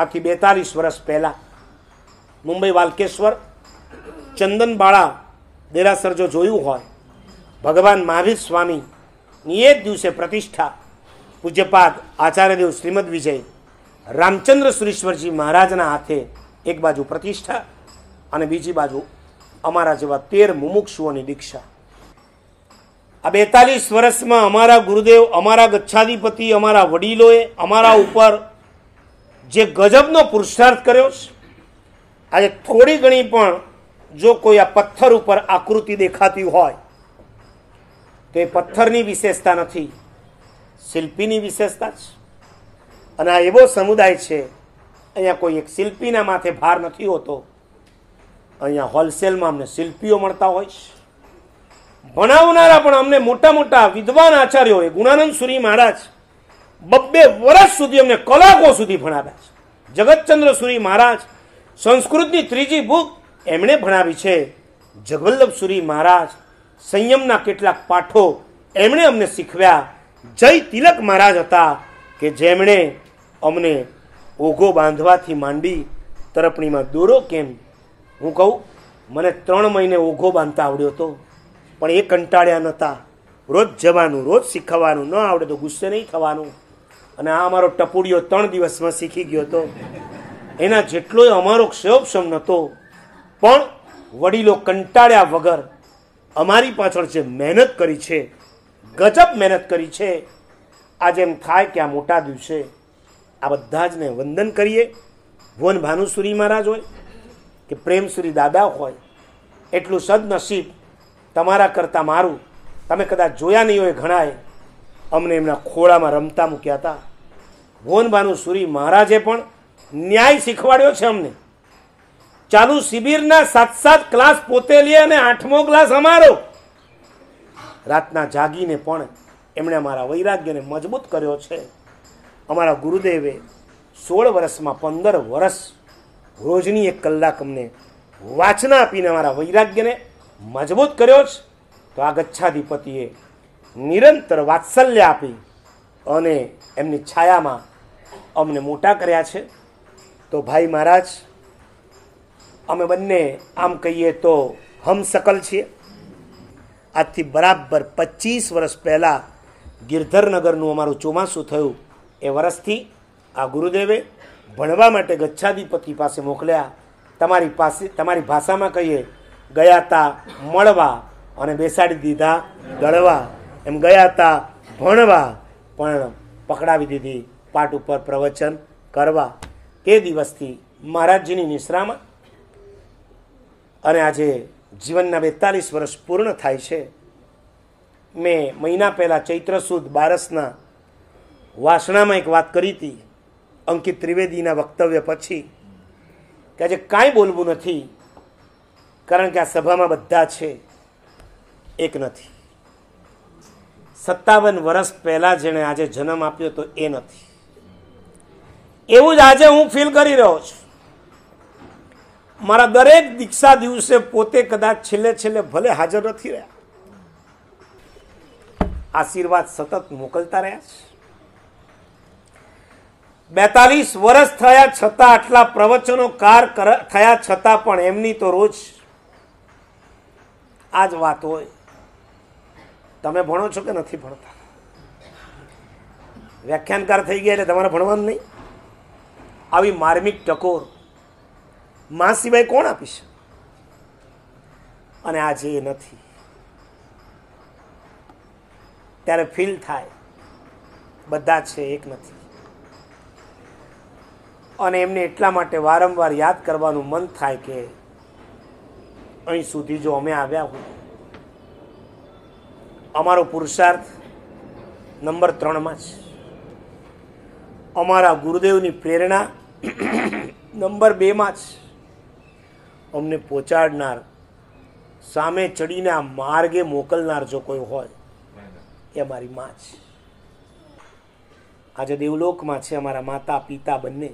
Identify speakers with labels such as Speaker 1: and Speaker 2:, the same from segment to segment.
Speaker 1: આથી બેતાલીસ વર્ષ પહેલાં મુંબઈ વાલકેશ્વર ચંદનબાળા દેરાસર જો જોયું હોય ભગવાન મહાવીર સ્વામીની એ જ દિવસે પ્રતિષ્ઠા પૂજ્યપાદ આચાર્યદેવ શ્રીમદ વિજય રામચંદ્ર સુરેશ્વરજી મહારાજના હાથે એક બાજુ પ્રતિષ્ઠા અને બીજી બાજુ અમારા જેવા તેર મુમુક્ષુઓની દીક્ષા આ બેતાલીસ વર્ષમાં અમારા ગુરુદેવ અમારા ગચ્છાધિપતિ અમારા વડીલોએ અમારા ઉપર જે ગજબનો પુરુષાર્થ કર્યો છે આજે થોડી ઘણી પણ જો કોઈ આ પથ્થર ઉપર આકૃતિ દેખાતી હોય તો એ પથ્થરની વિશેષતા નથી શિલ્પીની વિશેષતા છે અને આ એવો સમુદાય છે અહીંયા કોઈ એક શિલ્પીના માથે ભાર નથી હોતો અહીંયા હોલસેલમાં અમને શિલ્પીઓ મળતા હોય છે ભણાવનારા પણ અમને મોટા મોટા વિદ્વાન આચાર્યો એ ગુણાનંદ સુરી મહારાજ બબ્બે વર્ષ સુધી અમને કલાકો સુધી ભણાવ્યા છે જગતચંદ્ર સુરી મહારાજ સંસ્કૃતની ત્રીજી બુક એમણે ભણાવી છે જગવલ્લભ સુરી મહારાજ સંયમના કેટલાક પાઠો એમણે અમને શીખવ્યા જય તિલક મહારાજ હતા કે જેમણે અમને ઓઘો બાંધવાથી માંડી તરપણીમાં દોરો કેમ હું કહું મને ત્રણ મહિને ઓઘો બાંધતા આવડ્યો હતો પણ એ કંટાળ્યા નહોતા રોજ જવાનું રોજ શીખવાનું ન આવડે તો ગુસ્સે નહીં થવાનું અને આ અમારો ટપુડિયો ત્રણ દિવસમાં શીખી ગયો હતો એના જેટલો અમારો ક્ષયોપક્ષમ નહોતો પણ વડીલો કંટાળ્યા વગર અમારી પાછળ જે મહેનત કરી છે ગજબ મહેનત કરી છે આજે એમ થાય કે આ મોટા દિવસે આ બધા જને વંદન કરીએ ભુવન ભાનુસુરી મહારાજ હોય કે પ્રેમસુરી દાદા હોય એટલું સદનસીબ તમારા કરતાં મારું તમે કદાચ જોયા નહીં હોય ઘણાએ અમને એમના ખોળામાં રમતા મૂક્યા હતા ભુવનભાનુ સુરી મહારાજે પણ ન્યાય શીખવાડ્યો છે અમને ચાલુ શિબિરના સાત સાત ક્લાસ પોતે લે અને આઠમો ક્લાસ અમારો રાતના જાગીને પણ એમણે અમારા વૈરાગ્યને મજબૂત કર્યો છે અમારા ગુરુદેવે સોળ વર્ષમાં પંદર વર્ષ રોજની એક કલાક અમને વાચના આપીને અમારા વૈરાગ્યને મજબૂત કર્યો છે તો આ ગચ્છાધિપતિએ નિરંતર વાત્સલ્ય આપી અને એમની છાયામાં અમને મોટા કર્યા છે તો ભાઈ મહારાજ અમે બંને આમ કહીએ તો હમસકલ છીએ આજથી બરાબર પચીસ વર્ષ પહેલાં ગિરધરનગરનું અમારું ચોમાસું થયું એ વર્ષથી આ ગુરુદેવે ભણવા માટે ગચ્છાધિપતિ પાસે મોકલ્યા તમારી પાસે તમારી ભાષામાં કહીએ ગયા તા મળવા અને બેસાડી દીધા ગળવા એમ ગયા તા ભણવા પણ પકડાવી દીધી પાઠ ઉપર પ્રવચન કરવા એ દિવસથી મહારાજજીની નિશ્રામાં અને આજે જીવનના બેતાલીસ વર્ષ પૂર્ણ થાય છે મેં મહિના પહેલાં ચૈત્ર સુદ બારસના વાસણામાં એક વાત કરી હતી અંકિત ત્રિવેદીના વક્તવ્ય પછી કે આજે કાંઈ બોલવું નથી કારણ કે આ સભામાં બધા છે એક નથી સત્તાવન વર્ષ પહેલાં જેણે આજે જન્મ આપ્યો તો એ નથી એવું જ આજે હું ફીલ કરી રહ્યો છું મારા દરેક દીક્ષા દિવસે પોતે કદાચ છેલ્લે છેલ્લે ભલે હાજર નથી રહ્યા આશીર્વાદ સતત મોકલતા રહ્યા છે બેતાલીસ વર્ષ થયા છતાં આટલા પ્રવચનો કાર થયા છતાં પણ એમની તો રોજ આ જ વાત હોય તમે ભણો છો કે નથી ભણતા વ્યાખ્યાનકાર થઈ ગયા એટલે તમારે ભણવાનું નહીં આવી માર્મિક ટકોર માં સિવાય કોણ આપીશ અને આજે એ નથી ત્યારે ફીલ થાય બધા છે એક નથી અને એમને એટલા માટે વારંવાર યાદ કરવાનું મન થાય કે અહીં સુધી જો અમે આવ્યા હોય અમારો પુરુષાર્થ નંબર ત્રણમાં જ અમારા ગુરુદેવની પ્રેરણા નંબર બેમાં જ અમને પહોંચાડનાર સામે ચડીને આ માર્ગે મોકલનાર જો કોઈ હોય એ અમારી માં છે આજે દેવલોકમાં છે અમારા માતા પિતા બંને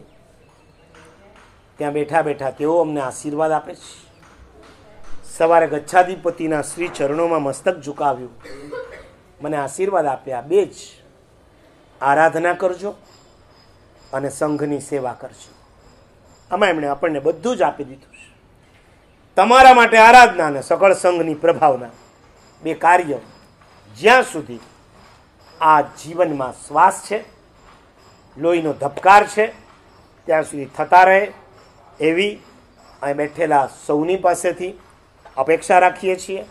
Speaker 1: ત્યાં બેઠા બેઠા તેઓ અમને આશીર્વાદ આપે છે સવારે ગચ્છાધિપતિના શ્રી ચરણોમાં મસ્તક ઝુકાવ્યું મને આશીર્વાદ આપ્યા બે જ આરાધના કરજો અને સંઘની સેવા કરજો આમાં એમણે આપણને બધું જ આપી દીધું છે તમારા માટે આરાધના અને સકળ સંઘની પ્રભાવના બે કાર્ય જ્યાં સુધી આ જીવનમાં શ્વાસ છે લોહીનો ધબકાર છે ત્યાં સુધી થતા રહે એવી અહીં બેઠેલા સૌની પાસેથી અપેક્ષા રાખીએ છીએ